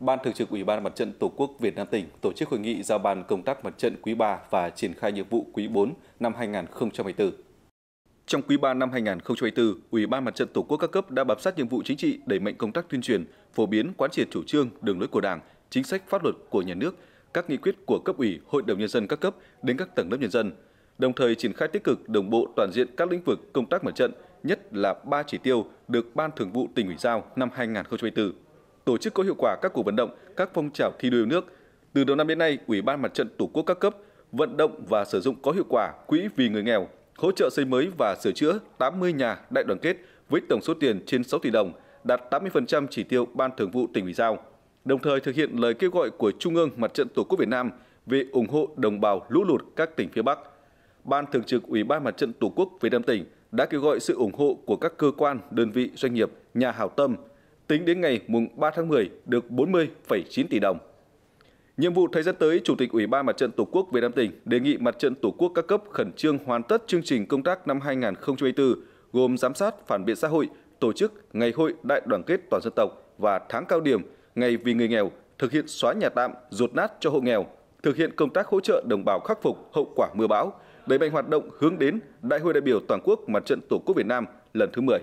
Ban Thường trực Ủy ban Mặt trận Tổ quốc Việt Nam tỉnh tổ chức hội nghị giao ban công tác mặt trận quý 3 và triển khai nhiệm vụ quý 4 năm 2024. Trong quý 3 năm 2024, Ủy ban Mặt trận Tổ quốc các cấp đã bám sát nhiệm vụ chính trị, đẩy mạnh công tác tuyên truyền, phổ biến quán triệt chủ trương, đường lối của Đảng, chính sách pháp luật của nhà nước, các nghị quyết của cấp ủy, hội đồng nhân dân các cấp đến các tầng lớp nhân dân, đồng thời triển khai tích cực đồng bộ toàn diện các lĩnh vực công tác mặt trận, nhất là ba chỉ tiêu được Ban Thường vụ tỉnh ủy giao năm 2024 tổ chức có hiệu quả các cuộc vận động, các phong trào thi đua yêu nước. Từ đầu năm đến nay, Ủy ban Mặt trận Tổ quốc các cấp vận động và sử dụng có hiệu quả quỹ vì người nghèo, hỗ trợ xây mới và sửa chữa 80 nhà đại đoàn kết với tổng số tiền trên 6 tỷ đồng, đạt 80% chỉ tiêu Ban Thường vụ tỉnh ủy giao. Đồng thời thực hiện lời kêu gọi của Trung ương Mặt trận Tổ quốc Việt Nam về ủng hộ đồng bào lũ lụt các tỉnh phía Bắc. Ban Thường trực Ủy ban Mặt trận Tổ quốc Việt Nam tỉnh đã kêu gọi sự ủng hộ của các cơ quan, đơn vị, doanh nghiệp, nhà hảo tâm, tính đến ngày 3 tháng 10 được 40,9 tỷ đồng. Nhiệm vụ thời gian tới, Chủ tịch Ủy ban Mặt trận Tổ quốc Việt Nam tỉnh đề nghị Mặt trận Tổ quốc các cấp khẩn trương hoàn tất chương trình công tác năm 2024 gồm giám sát phản biện xã hội, tổ chức Ngày hội Đại đoàn kết toàn dân tộc và tháng cao điểm Ngày vì người nghèo, thực hiện xóa nhà tạm, ruột nát cho hộ nghèo, thực hiện công tác hỗ trợ đồng bào khắc phục hậu quả mưa bão, đẩy mạnh hoạt động hướng đến Đại hội đại biểu toàn quốc Mặt trận Tổ quốc Việt Nam lần thứ 10.